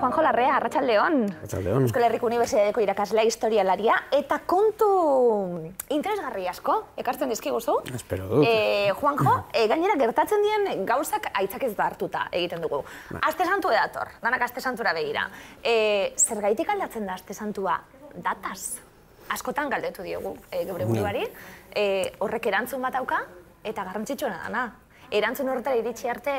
Juanjo Larrea, Arratxal León. Arratxal Euskal Herriko Unibertsitateko irakaslea historialaria. Eta kontu interesgarri asko, ekartzen dizki guzu. Espero dut. Eh, Juanjo, eh, gainera gertatzen dien gauzak aitzak ez da hartuta egiten dugu. Azte bai. santu edator, danak azte santura begira. Eh, Zer gaitik aldatzen da azte santua dataz? Askotan galdetu diegu, gebre buruari. Horrek erantzun bat auka eta garrantzitsuna dana. Erantzun horretara iritsi arte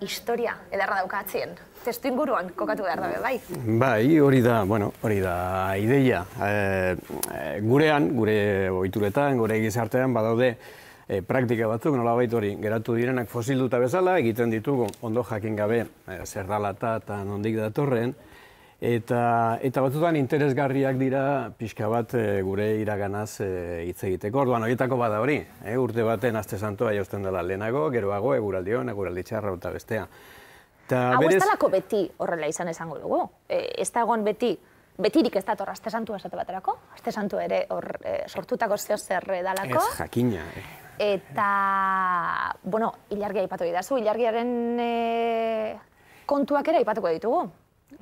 historia edarra daukatzen, testu inguruan kokatu behar dabe, bai? Bai, hori da, bueno, hori da, ideia, eh, eh, gurean, gure oituretan, gure egizartean, badaude eh, praktika batzuk, nolabait hori, geratu direnak fosil duta bezala, egiten ditugu ondo jakin gabe zerralata eta nondik datorren, Eta, eta batzutan interesgarriak dira pixka bat eh, gure iraganaz eh, hitz egiteko. Orduan, horietako bada hori, eh, urte baten aste santoa jausten dela lehenago, geroago, hago hon, eguraldi bestea. Ta, Hau berez... ez beti horrela izan esango dugu. E, ez da beti, betirik ez dator aste santua esate baterako, aste santua ere hor, sortutako zeo zer dalako? Ez jakina. E. Eta, bueno, ilargia ipatu idazu, ilargiaren e, kontuak ere ipatuko ditugu.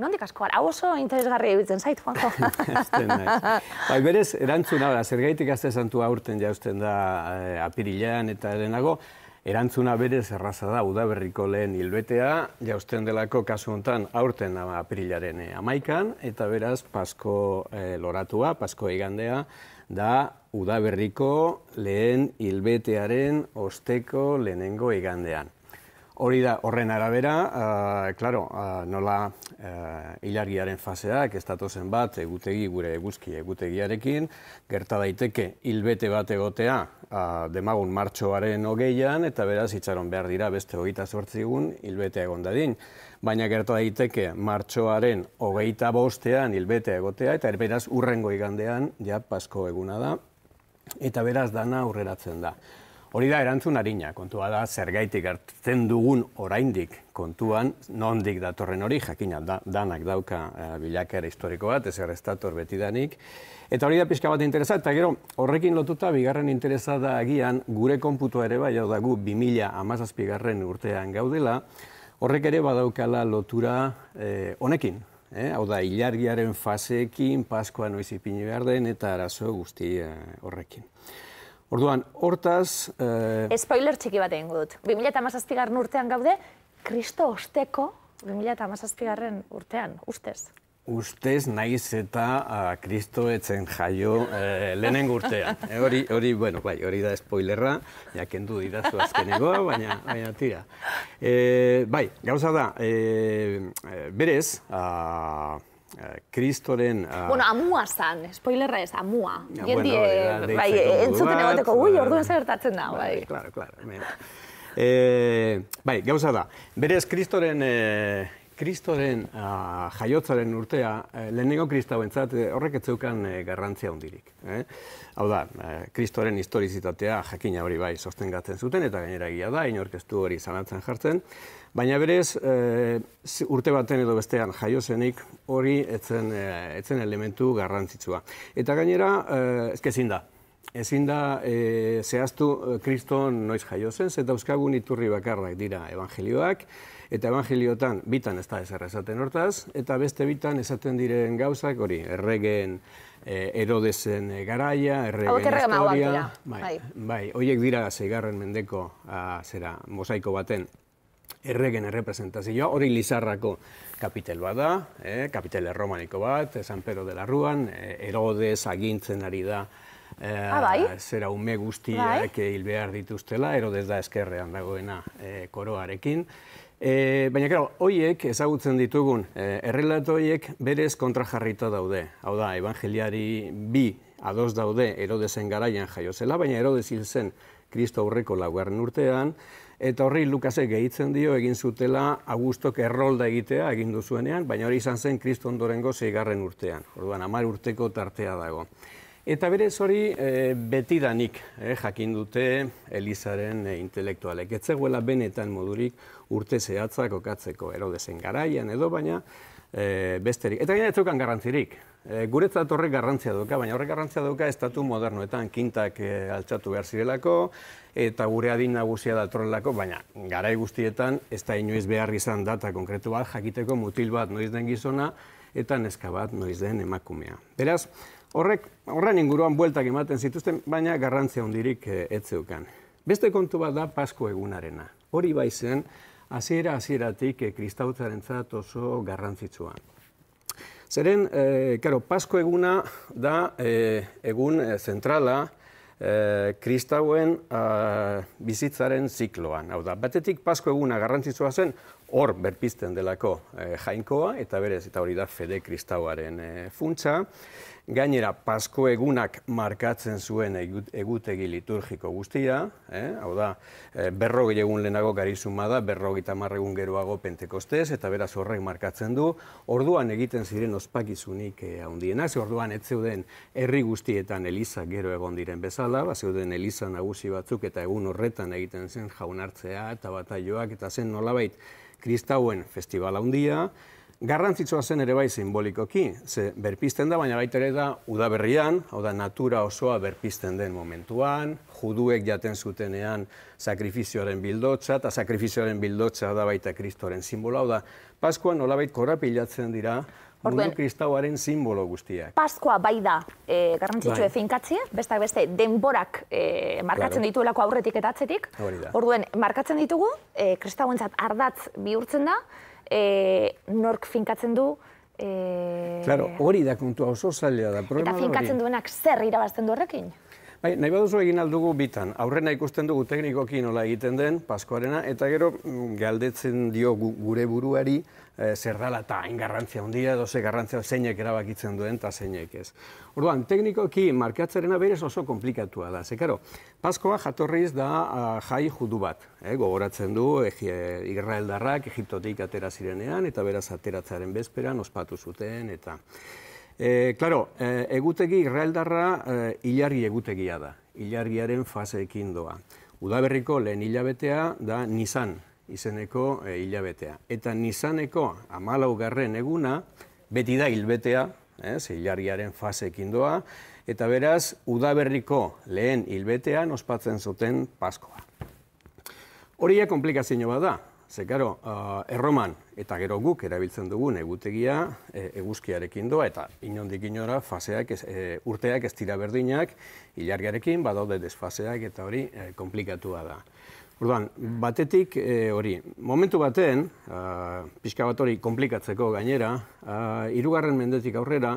Nondik asko, hau oso interesgarri egiten zait, Juanjo. Bai berez, erantzuna, zer gaitik azte santua aurten jauzten da eh, apirilean eta helenago, erantzuna berez erraza da, udaberriko lehen hilbetea, jauzten delako kasu honetan aurten apirilearen eh, amaikan, eta beraz, pasko eh, loratua, pasko igandea da udaberriko lehen hilbetearen osteko lehenengo egandean. Hori da, horren arabera, claro, eh, eh, nola uh, eh, ilargiaren faseak, ez datozen bat, egutegi, gure eguzki egutegiarekin, gerta daiteke hilbete bat egotea uh, demagun martxoaren hogeian, eta beraz itxaron behar dira beste hogeita sortzigun hilbete egon Baina gerta daiteke martxoaren hogeita bostean hilbete egotea, eta beraz urrengo igandean, ja, pasko eguna da, eta beraz dana aurreratzen da. Hori da, erantzun harina, kontua da, zergaitik gaitik hartzen dugun oraindik kontuan, nondik datorren hori, jakina danak dauka eh, bilakera historiko bat, ez errestator beti danik. Eta hori da pixka bat interesat, eta gero horrekin lotuta, bigarren interesada da agian, gure konputua ere bai, hau da gu, 2000 amazazpigarren urtean gaudela, horrek ere badaukala lotura eh, honekin. Eh? Hau da, hilargiaren faseekin, paskoan oizipin behar den, eta arazo guzti horrekin. Orduan, hortaz... Eh... Spoiler txiki bat egin gudut. 2000 eta urtean gaude, Kristo Osteko 2000 eta urtean, ustez. Ustez naiz eta a, Kristo etzen jaio eh, lehenen urtean. hori, hori, bueno, bai, hori da spoilerra, jakendu didazu azkenego, baina, baina tira. E, bai, gauza da, e, berez, a, Eh, kristoren... Eh, bueno, amua zan, spoilerra ez, amua. Ja, ah, Gendi, eh, bai, entzuten egoteko, ui, orduan zertatzen da, bai. bai. Claro, claro. bai, gauza da. Berez, kristoren Kristoren ah, jaiotzaren urtea, eh, lehenengo Kristo eh, horrek etzeukan eh, garrantzia hundirik. Hau da, Kristoren historizitatea jakina hori bai sostengatzen zuten, eta gainera gila da, inorkestu hori zanatzen jartzen. Baina berez, urte baten edo bestean jaiozenik hori etzen elementu garrantzitsua. Eta gainera, ezkezin da, Ezin da, e, zehaztu, eh, kriston noiz jaio zen, zeta dauzkagun iturri bakarrak dira evangelioak, eta evangeliotan, bitan ez da ezer esaten hortaz, eta beste bitan esaten diren gauzak, hori, erregen, e, erodezen garaia, erregen historia. Bai, bai, bai, horiek dira zeigarren mendeko, a, ah, zera, mosaiko baten, erregen errepresentazioa, hori Lizarrako kapitelua da, eh, kapitel erromaniko bat, San Pedro de la Ruan, e, erodez agintzen ari da, Ah, ah, bai? Bai. zera ume guztiak bai. hil behar dituztela, erodez da eskerrean dagoena eh, koroarekin. Eh, baina, gara, hoiek ezagutzen ditugun, eh, errelatu oiek berez kontra daude. Hau da, evangeliari bi adoz daude erodezen garaian jaiozela, baina erodez hil zen kristo aurreko laguaren urtean, Eta horri Lukasek gehitzen dio egin zutela Augustok errolda egitea egin duzuenean, baina hori izan zen Kristo ondorengo gozei urtean. Orduan, amar urteko tartea dago. Eta berez hori e, betidanik e, jakin dute Elizaren eh, intelektualek. Ez zegoela benetan modurik urte zehatzak okatzeko erodezen garaian edo baina e, besterik. Eta gine ez dukan garrantzirik. E, guretzat horrek garrantzia duka, baina horrek garrantzia duka estatu modernoetan kintak e, altxatu behar zirelako, eta gure adin nagusia datorrelako, baina garai guztietan ez da inoiz behar izan data konkretu bat jakiteko mutil bat noiz den gizona, eta neska bat noiz den emakumea. Beraz, horrek, horren inguruan bueltak ematen zituzten, baina garrantzia hondirik etzeukan. Eh, Beste kontu bat da Pasko egunarena. Hori bai zen, hasiera hasieratik e, eh, kristautzaren oso garrantzitsua. Zeren, eh, karo, Pasko eguna da eh, egun eh, zentrala eh, kristauen ah, bizitzaren zikloan. Hau da, batetik Pasko eguna garrantzitsua zen, hor berpizten delako eh, jainkoa, eta berez, eta hori da fede kristauaren funtsa. Gainera, pasko egunak markatzen zuen egutegi liturgiko guztia, eh? hau da, eh, berrogei egun lehenago garizuma da, berrogei tamarregun geroago pentekostez, eta beraz horrek markatzen du, orduan egiten ziren ospakizunik eh, handienak, ze orduan ez zeuden herri guztietan eliza gero egon diren bezala, ba, zeuden eliza nagusi batzuk eta egun horretan egiten zen jaunartzea eta bataioak, eta zen nolabait kristauen festivala handia, garrantzitsua zen ere bai simbolikoki, ze berpisten da, baina baita ere da udaberrian, hau da natura osoa berpisten den momentuan, juduek jaten zutenean sakrifizioaren bildotza, eta sakrifizioaren bildotza da baita kristoren simbolo, hau da, paskoan nolabait korapilatzen dira, Orduen, mundu kristauaren simbolo guztiak. Paskoa bai da eh, garrantzitsua garrantzitsu bai. e bestak beste denborak eh, markatzen dituelako aurretik eta atzetik. Orduen, markatzen ditugu, eh, kristauentzat ardatz bihurtzen da, e, nork finkatzen du e, Claro, hori da kontua oso zailea da. Eta finkatzen duenak zer irabazten du horrekin? Bai, nahi baduzu egin aldugu bitan. Aurrena ikusten dugu teknikoki nola egiten den, paskoarena, eta gero mm, galdetzen dio gure buruari e, zer dala eta hain garrantzia edo ze garrantzia zeinek erabakitzen duen eta zeinek ez. Orduan, teknikoki markatzarena berez oso komplikatua da. Ze, paskoa jatorriz da jai judu bat. Eh, gogoratzen du, e, Egiptotik atera zirenean, eta beraz ateratzaren bezperan, ospatu zuten, eta... E, claro, e, egutegi irraeldarra e, eh, hilarri egutegia da, hilarriaren faseekin doa. Udaberriko lehen hilabetea da nizan izeneko e, hilabetea. Eta nizaneko garren eguna, beti da hilbetea, ez, hilarriaren faseekin doa, eta beraz, udaberriko lehen hilbetean ospatzen zuten paskoa. Hori ja komplikazio bat da, Ze, gero, uh, ah, erroman eta gero guk erabiltzen dugun egutegia e, eguzkiarekin doa eta inondik inora faseak ez, e, urteak ez dira berdinak ilargiarekin badaude desfaseak eta hori e, komplikatua da. Orduan, batetik e, hori, momentu baten, uh, pixka bat hori komplikatzeko gainera, uh, ah, irugarren mendetik aurrera,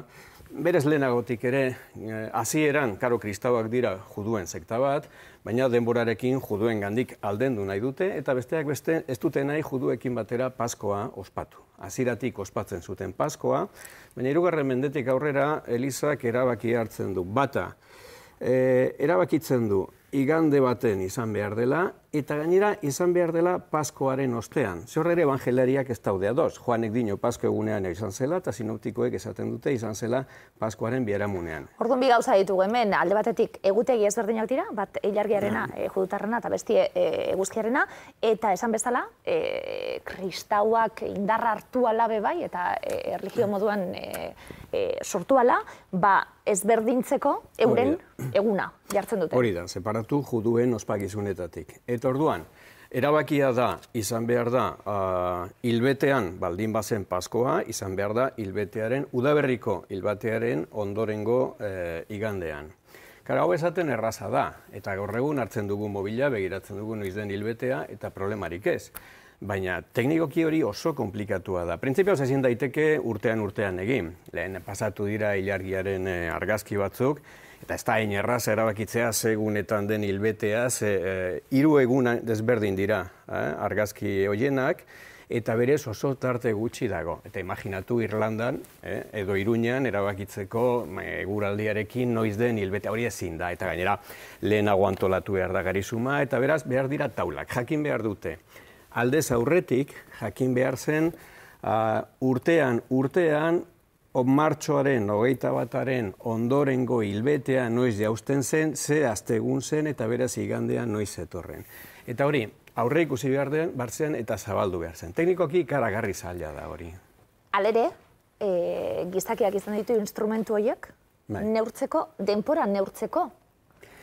Berez lehenagotik ere, eh, hasieran karo kristauak dira juduen sekta bat, baina denborarekin juduen gandik aldendu nahi dute, eta besteak beste ez dute nahi juduekin batera paskoa ospatu. Aziratik ospatzen zuten paskoa, baina irugarren mendetik aurrera Elizak erabaki hartzen du. Bata, eh, erabakitzen du igande baten izan behar dela, eta gainera izan behar dela Paskoaren ostean. Zorra ere evangelariak ez daudea doz. Joanek dino Pasko egunean izan zela, eta sinoptikoek esaten dute izan zela Paskoaren biara munean. Orduan bi gauza ditugu hemen, alde batetik egutegi ezberdinak dira, bat eilargiarena, bai. eh, judutarrena eta bestie eh, eguzkiarena, eta esan bezala, eh, kristauak indarra hartu alabe bai, eta erligio moduan sortu ala, ba ezberdintzeko euren eguna jartzen dute. Hori da, separatu juduen ospakizunetatik. Eta orduan, erabakia da, izan behar da, hilbetean, baldin bazen paskoa, izan behar da, hilbetearen, udaberriko hilbatearen ondorengo e, igandean. Kara, hau esaten erraza da, eta gaur egun hartzen dugu mobila, begiratzen dugu noiz den hilbetea, eta problemarik ez. Baina teknikoki hori oso komplikatua da. Printzipioz ezin daiteke urtean urtean egin. Lehen pasatu dira ilargiaren e, argazki batzuk, eta ez da hain erraz erabakitzea segunetan den hilbetea, ze eh, hiru desberdin dira eh, argazki hoienak, eta berez oso tarte gutxi dago. Eta imaginatu Irlandan, eh, edo Iruñan, erabakitzeko eguraldiarekin noiz den hilbete hori ezin da. Eta gainera, lehenago antolatu behar da garizuma, eta beraz behar dira taulak, jakin behar dute. Aldez aurretik, jakin behar zen, ah, urtean, urtean, martxoaren hogeita bataren ondorengo hilbetea noiz jausten zen, ze aztegun zen eta beraz igandea noiz etorren. Eta hori, aurre ikusi behar den, bartzen eta zabaldu behar zen. Teknikoki karagarri zaila da hori. Alere, eh, gizakiak izan ditu instrumentu horiek, bai. neurtzeko, denbora neurtzeko.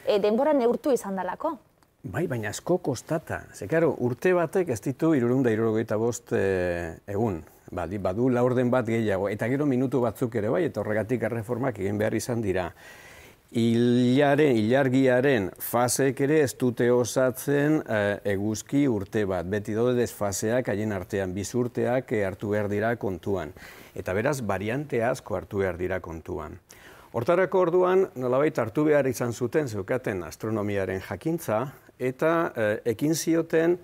Eh, denbora neurtu izan dalako. Bai, baina asko kostata. Zekaro, urte batek ez ditu irurunda irurugaita bost eh, egun. Badu laurden bat gehiago, eta gero minutu batzuk ere bai, eta horregatik erreformak egin behar izan dira. Ilaren, ilargiaren fasek ere ez dute osatzen eh, eguzki urte bat. Beti dode desfaseak aien artean, bizurteak eh, hartu behar dira kontuan. Eta beraz, variante asko hartu behar dira kontuan. Hortarako orduan, nolabait hartu behar izan zuten, zeukaten astronomiaren jakintza, eta eh, ekin zioten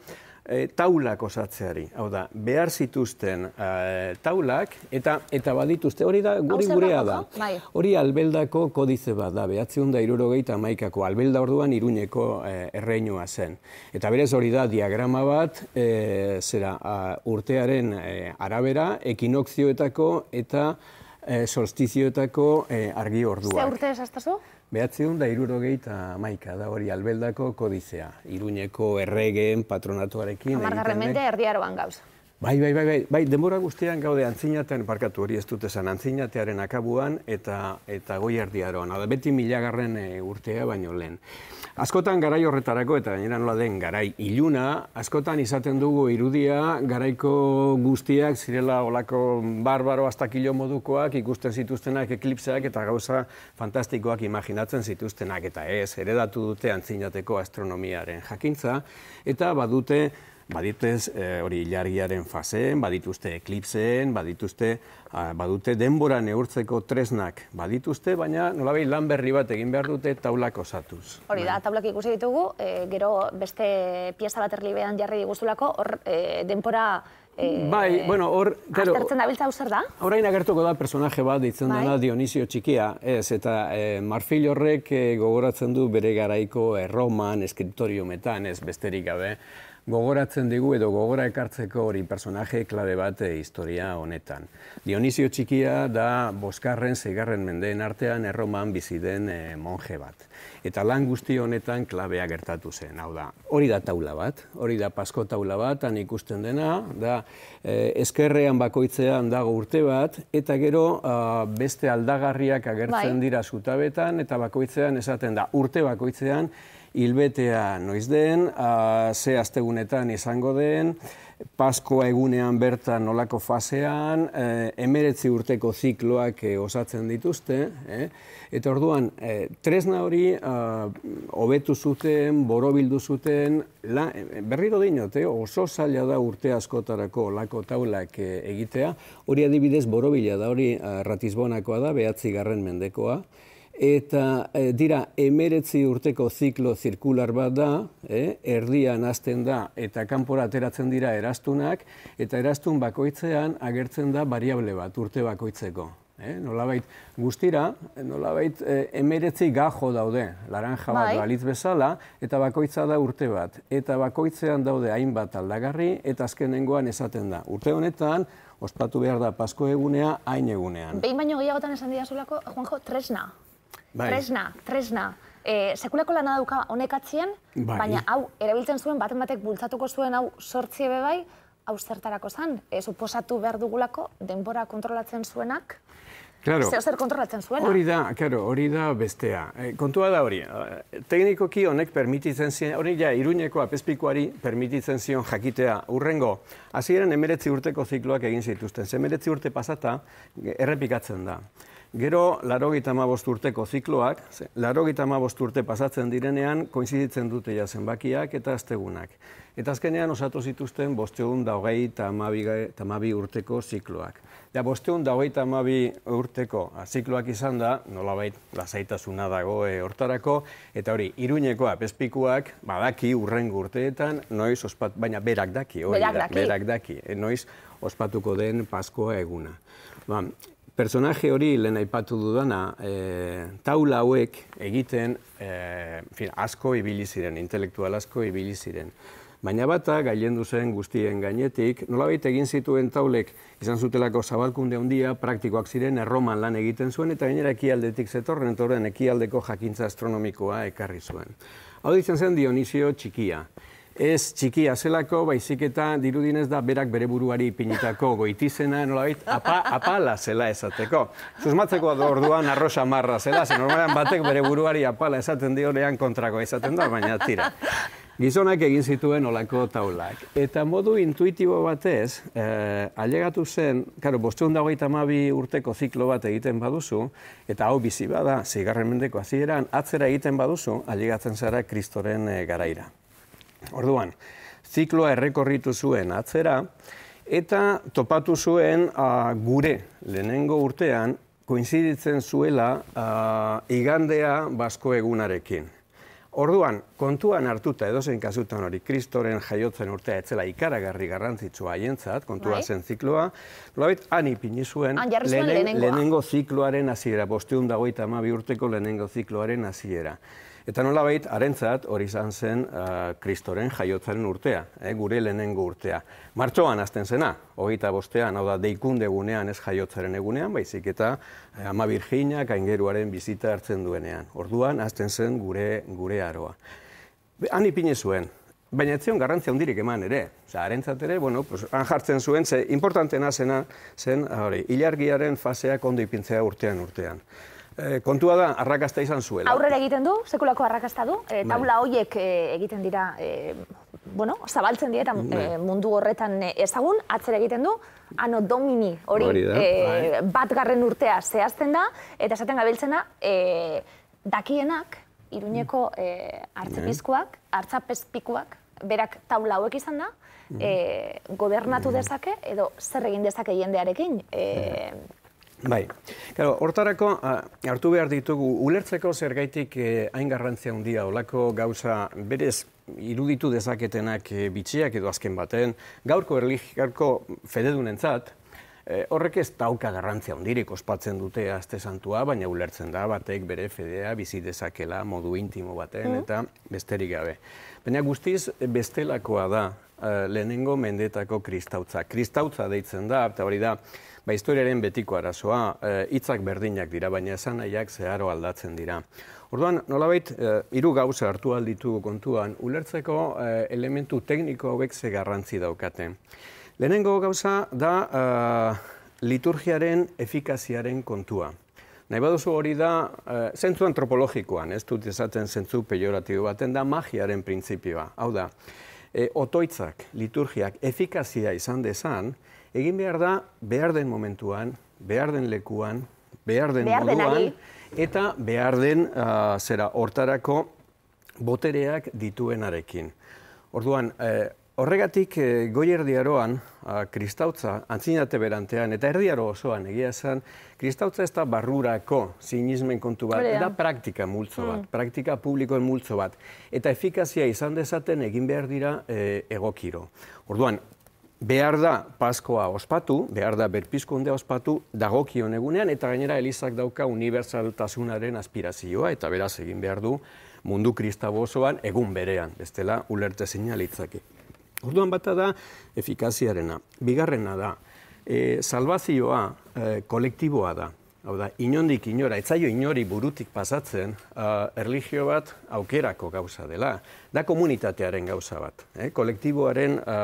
eh, taulak osatzeari. Hau da, behar zituzten eh, taulak eta eta badituzte hori da guri gurea da. Bai. Hori albeldako kodize bat da, behatzen da irurogeita maikako albelda orduan iruneko e, erreinua zen. Eta berez hori da diagrama bat, zera urtearen arabera, ekinokzioetako eta solstizioetako argi orduak. Ze urte esastazu? Behatzeun da maika da hori albeldako kodizea. Iruñeko erregeen patronatuarekin. Amargarremente mende erdiaroan gauza. Bai, bai, bai, bai, bai, denbora guztian gaude antzinatean parkatu hori ez dut esan, antzinatearen akabuan eta, eta goi erdi Hala, beti milagarren e, urtea baino lehen. Askotan garai horretarako eta gainera nola den garai iluna, askotan izaten dugu irudia garaiko guztiak zirela olako barbaro astakilo modukoak ikusten zituztenak eklipseak eta gauza fantastikoak imaginatzen zituztenak eta ez, eredatu dute antzinateko astronomiaren jakintza eta badute Badituzte e, eh, hori ilargiaren faseen, badituzte eklipseen, badituzte ah, badute denbora neurtzeko tresnak, badituzte baina nolabai lan berri bat egin behar dute taulak osatuz. Hori da, bai. taulak ikusi ditugu, eh, gero beste pieza bat erlibean jarri diguzulako hor e, denbora E, bai, bueno, hor, claro. dabiltza da? Orain agertuko da personaje bat deitzen bai. Dionisio txikia, ez eta Marfil horrek gogoratzen du bere garaiko Erroman, eskriptoriumetan, ez besterik gabe, gogoratzen digu edo gogora ekartzeko hori personaje klabe bat eh, historia honetan. Dionisio txikia da boskarren, zeigarren mendeen artean erroman biziden eh, monje bat. Eta lan guzti honetan klabea gertatu zen, hau da. Hori da taula bat, hori da pasko taula bat, han ikusten dena, da eskerrean eh, bakoitzean dago urte bat, eta gero ah, beste aldagarriak agertzen bai. dira zutabetan, eta bakoitzean esaten da urte bakoitzean, hilbetea noiz den, a, ze astegunetan izango den, Paskoa egunean bertan nolako fasean, e, emeretzi urteko zikloak e, osatzen dituzte, e, eta orduan, e, tresna hori obetu zuten, borobildu zuten, la, berriro dinot, eh? oso zaila da urte askotarako lako taulak e, egitea, hori adibidez borobila da, hori ratizbonakoa da, behatzi garren mendekoa, Eta eh, dira, emeretzi urteko ziklo zirkular bat da, e, erdian hasten da eta kanpora ateratzen dira erastunak, eta erastun bakoitzean agertzen da variable bat urte bakoitzeko. E, nolabait guztira, nolabait e, emeretzi gajo daude, laranja bat bai. balitz bezala, eta bakoitza da urte bat. Eta bakoitzean daude hainbat aldagarri, eta azkenengoan esaten da. Urte honetan, ospatu behar da pasko egunea, hain egunean. Behin baino gehiagotan esan dira zulako, Juanjo, tresna. Bai. Tresna, tresna. E, sekulako honek atzien, bai. baina hau erabiltzen zuen, baten batek bultzatuko zuen, hau sortzi ebe bai, hau zertarako zan, e, suposatu behar dugulako, denbora kontrolatzen zuenak, claro. zer kontrolatzen zuenak. Hori da, claro, hori da bestea. Eh, kontua da hori, eh, teknikoki honek permititzen zion, hori ja, iruñeko apespikoari permititzen zion jakitea urrengo, hasieran emeretzi urteko zikloak egin zituzten, emeretzi urte pasata errepikatzen da. Gero, laro gita urteko zikloak, laro gita urte pasatzen direnean, koinziditzen dute ja zenbakiak eta aztegunak. Eta azkenean osatu zituzten bosteun da hogei eta urteko zikloak. Ja, bosteun da hogei eta urteko ah, zikloak izan da, nola bait, lazaitasuna dago eh, hortarako, eta hori, iruñeko apespikuak, badaki urrengo urteetan, noiz ospat, baina berak daki, berak daki, eh, noiz ospatuko den paskoa eguna. Ba, personaje hori lehen aipatu dudana, e, taula hauek egiten e, fin, asko ibili ziren, intelektual asko ibili ziren. Baina bata gailendu zen guztien gainetik, nolabait egin zituen taulek izan zutelako zabalkunde handia praktikoak ziren erroman lan egiten zuen eta gainera ekialdetik zetorren eta ekialdeko jakintza astronomikoa ekarri zuen. Hau ditzen zen Dionisio txikia, ez txiki azelako, baizik eta dirudinez da berak bere buruari pinitako goitizena, nola apa, apala zela esateko. Susmatzeko da orduan arrosa marra zela, zen normalan batek bere buruari apala esaten dio lehan kontrako esaten da, baina tira. Gizonak egin zituen olako taulak. Eta modu intuitibo batez, eh, alegatu zen, karo, bosteun dago mabi urteko ziklo bat egiten baduzu, eta hau bizi bada, zigarren mendeko azieran, atzera egiten baduzu, alegatzen zara kristoren eh, garaira. Orduan, zikloa errekorritu zuen atzera, eta topatu zuen gure lehenengo urtean, koinziditzen zuela igandea basko egunarekin. Orduan, kontuan hartuta edozein kasutan hori kristoren jaiotzen urtea etzela ikaragarri garrantzitsua haientzat, kontua bai. zen zikloa, nolabait, han ipini zuen, lehenengo zikloaren hasiera, bosteun dagoita ma urteko lehenengo zikloaren hasiera. Eta nola bait, harentzat hori izan zen eh, kristoren jaiotzaren urtea, eh, gure lehenengo urtea. Martxoan hasten zena, hogeita bostean, hau da, deikunde gunean ez jaiotzaren egunean, baizik eta eh, ama virgina kaingeruaren bizita hartzen duenean. Orduan, azten zen gure gure aroa. Han ipine zuen, baina ez zion garrantzia hundirik eman ere. Zara, harentzat ere, bueno, han jartzen zuen, ze importantena zen, hori, ilargiaren faseak ondo ipintzea urtean urtean. Eh, kontua da, arrakasta izan zuela. Aurrera egiten du, sekulako arrakasta du, eh, bai. taula hoiek eh, egiten dira, bueno, zabaltzen dira bai. mundu horretan ezagun, atzera egiten du, ano domini hori bai. batgarren urtea zehazten da, eta esaten gabiltzen da, dakienak, iruneko hartzapizkuak, hartzapizpikuak, berak taula hauek izan da, mm. gobernatu mm. dezake, edo zer egin dezake jendearekin, Bai, hortarako hartu behar ditugu ulertzeko zergaitik eh, hain garrantzia handia olako gauza berez iruditu dezaketenak eh, bitxiak edo azken baten, gaurko erlijikarko fededunentzat, eh, horrek ez dauka garrantzia hondirik ospatzen dute azte santua, baina ulertzen da batek bere fedea bizi dezakela modu intimo baten mm. eta besterik gabe. Baina guztiz bestelakoa da eh, lehenengo mendetako kristautza. Kristautza deitzen da, eta hori da, ba, historiaren betiko arazoa, eh, hitzak berdinak dira, baina esan nahiak zeharo aldatzen dira. Orduan, nolabait, eh, hiru gauza hartu alditu kontuan, ulertzeko elementu tekniko hauek ze garrantzi daukate. Lehenengo gauza da liturgiaren efikaziaren kontua. Nahi hori da, e, zentzu antropologikoan, ez dut esaten zentzu pejoratibo baten da, magiaren printzipioa. Hau da, e, otoitzak, liturgiak, efikazia izan dezan, egin behar da, behar den momentuan, behar den lekuan, behar den moduan, eta behar den, eh, zera, hortarako botereak dituenarekin. Orduan, Horregatik eh, goierdiroan kristautza antzinate berantean eta erdiaro osoan egia esan, kristautza ez da barrurako sinismen kontu bat eta praktika multzo bat. Mm. praktika publikoen multzo bat eta efikazia izan dezaten egin behar dira eh, egokiro. Orduan behar da Paskoa ospatu, behar da berpizkunde ospatu dagokion egunean eta gainera elizak dauka unibertsaltasunaren aspirazioa eta beraz egin behar du mundu kristabozoan egun berean, bestela ulertze sinalitzzaki. Orduan bata da efikaziarena. Bigarrena da, e, salvazioa e, kolektiboa da. Hau da, inondik inora, etzaio inori burutik pasatzen, a, erligio bat aukerako gauza dela. Da komunitatearen gauza bat, eh? kolektiboaren a,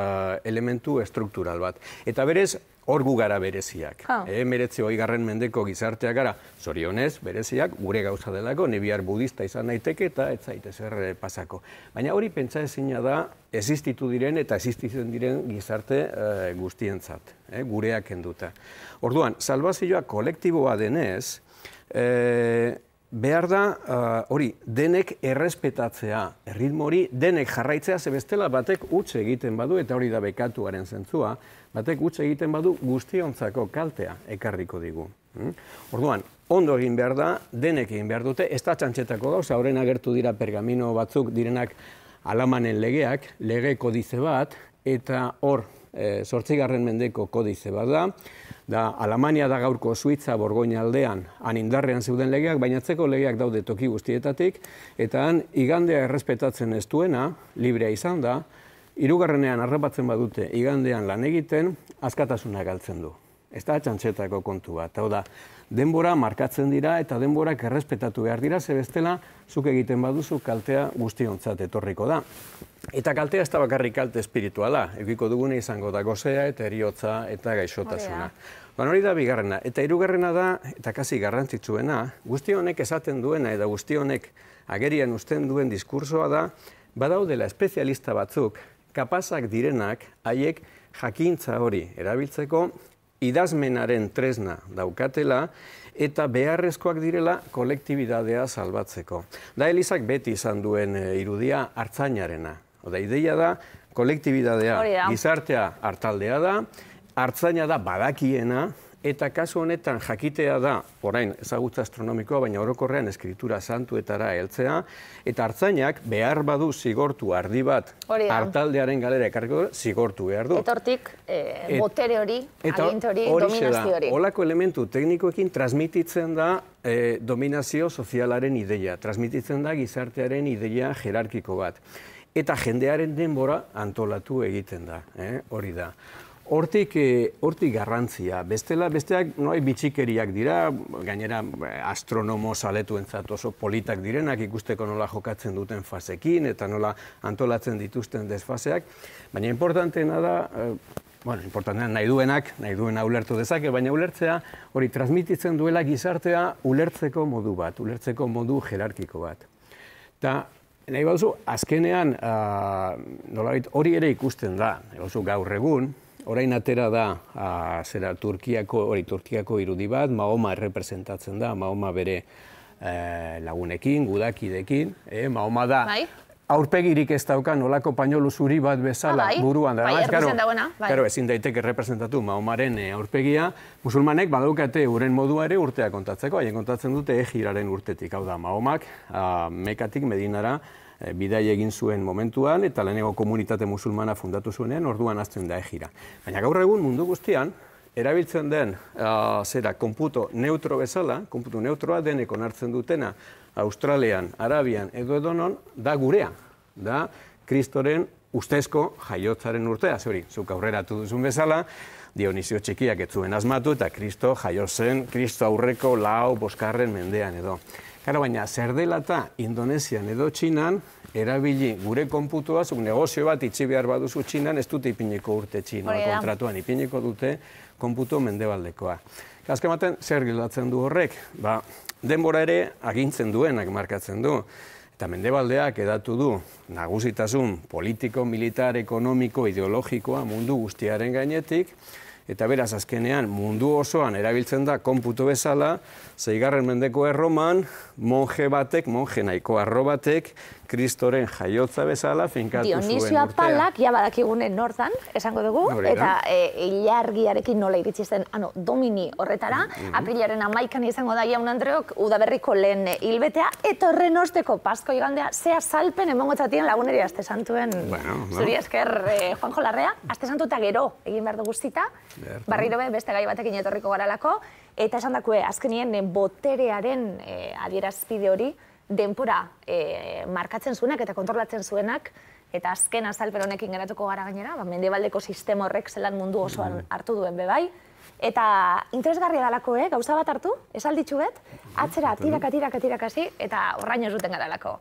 elementu estruktural bat. Eta berez, gu gara bereziak. Ha. E, eh, meretzi hoi garren mendeko gizartea gara, zorionez, bereziak, gure gauza delako, nebiar budista izan naiteke eta ez zaite zer eh, pasako. Baina hori pentsa ezina da, existitu diren eta existitzen diren gizarte e, guztientzat, e, gureak enduta. Orduan, salbazioa kolektiboa denez, e, behar da, hori, denek errespetatzea, erritmo hori, denek jarraitzea, ze batek utxe egiten badu, eta hori da bekatuaren zentzua, batek utxe egiten badu guztionzako kaltea ekarriko digu. Hm? Orduan, ondo egin behar da, denek egin behar dute, ez da txantxetako gauza, horren agertu dira pergamino batzuk direnak alamanen legeak, lege kodize bat, eta hor, sortzigarren eh, mendeko kodize bat da, da Alemania da gaurko Suitza borgoinaldean, aldean han indarrean zeuden legeak, bainatzeko legeak daude toki guztietatik, eta han igandea errespetatzen ez duena, librea izan da, irugarrenean arrapatzen badute igandean lan egiten, askatasuna galtzen du. Ez da kontua. kontu Hau da, denbora markatzen dira eta denborak errespetatu behar dira, zebestela, zuk egiten baduzu kaltea guztionzat etorriko da. Eta kaltea ez da bakarrik kalte espirituala, egiko dugune izango da gozea eta eriotza eta gaixotasuna. Ba hori da bigarrena, eta hirugarrena da, eta kasi garrantzitsuena, guztionek esaten duena eta guztionek agerian usten duen diskursoa da, badaudela espezialista batzuk, kapazak direnak haiek jakintza hori erabiltzeko idazmenaren tresna daukatela eta beharrezkoak direla kolektibidadea salbatzeko. Da Elizak beti izan duen e, irudia hartzainarena. Oda ideia da kolektibidadea, gizartea hartaldea da, hartzaina da badakiena, Eta kasu honetan jakitea da, orain ezagutza astronomikoa, baina orokorrean eskritura santuetara heltzea, eta hartzainak behar badu zigortu ardi bat, Artaldearen hartaldearen galera ekarriko zigortu behar du. Etortik, e, eh, botere hori, Et, aginte hori, hori dominazio hori. Olako elementu teknikoekin transmititzen da e, dominazio sozialaren ideia, transmititzen da gizartearen ideia jerarkiko bat. Eta jendearen denbora antolatu egiten da, eh? hori da. Hortik, eh, hortik garrantzia. Bestela, besteak, noai bitxikeriak dira, gainera eh, astronomo saletu entzat oso politak direnak, ikusteko nola jokatzen duten fasekin, eta nola antolatzen dituzten desfaseak. Baina importantena da, eh, bueno, nahi duenak, nahi duena ulertu dezake, baina ulertzea, hori transmititzen duela gizartea ulertzeko modu bat, ulertzeko modu jerarkiko bat. Ta, nahi bauzu, azkenean, ah, nolabit hori ere ikusten da, oso gaur egun, orain atera da a, zera Turkiako hori Turkiako irudi bat Mahoma errepresentatzen da Mahoma bere e, lagunekin gudakidekin e, Mahoma da bai aurpegirik ez dauka nolako pañolo zuri bat bezala ah, bai. buruan da. Bai, claro, bai. claro, ezin daiteke errepresentatu, Mahomaren eh, aurpegia. Musulmanek badaukate uren modua ere urtea kontatzeko, haien kontatzen dute egiraren urtetik. Hau da, Mahomak, mekatik, medinara, Eh, bidai egin zuen momentuan, eta lehenengo komunitate musulmana fundatu zuenean, orduan azten da egira. Baina gaur egun mundu guztian, erabiltzen den, eh, zera, konputo neutro bezala, konputo neutroa denek onartzen dutena, Australian, Arabian, edo edonon, da gurea. Da, kristoren ustezko jaiotzaren urtea, zori, zuk aurrera duzun bezala, Dionisio txikiak ez zuen asmatu eta Kristo jaio Kristo aurreko lau boskarren mendean edo. Gara baina, zer dela eta Indonesian edo Txinan, erabili gure konputua, zuk negozio bat itxi behar baduzu Txinan, ez dute ipiniko urte Txina kontratuan, ipiniko dute konputu mendebaldekoa. Azken ematen zer gildatzen du horrek? Ba, denbora ere agintzen duenak markatzen du. Eta mendebaldeak edatu du nagusitasun politiko, militar, ekonomiko, ideologikoa mundu guztiaren gainetik, eta beraz azkenean mundu osoan erabiltzen da konputo bezala, zeigarren mendeko erroman, monje batek, monje naiko arro batek, kristoren jaiotza bezala finkatu Dionisio Dionisio apalak, ja badakigunen nortan, esango dugu, eta e, ilargiarekin nola iritsi zen, ano, domini horretara, mhm. Aprilaren apilaren amaikan izango da jaun Andreok, udaberriko lehen hilbetea, eta horren osteko pasko igandea, zea salpen emongo txatien laguneri santuen, zuri esker, eh, Juanjo Larrea, aste santu eta gero egin behar dugu zita, barriro be, beste gai batekin etorriko garalako, eta esan dakue, azkenien boterearen eh, adierazpide hori, denpora e, markatzen zuenak eta kontrolatzen zuenak, eta azken azalper honekin geratuko gara gainera, ba, mendebaldeko sistema horrek zelan mundu osoan mm. hartu duen bebai, Eta interesgarria dalako, eh? gauza bat hartu, esalditxu bet, atzera, tiraka, tiraka, tiraka, zi, eta horraino zuten gara dalako.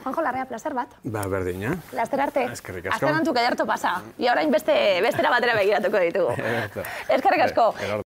Juanjo, larrea placer bat. Ba, berdin, ja. Eh? Laster arte. Ah, eskerrik asko. pasa. Ia orain beste, bestera batera begiratuko ditugu. Eskerrik asko.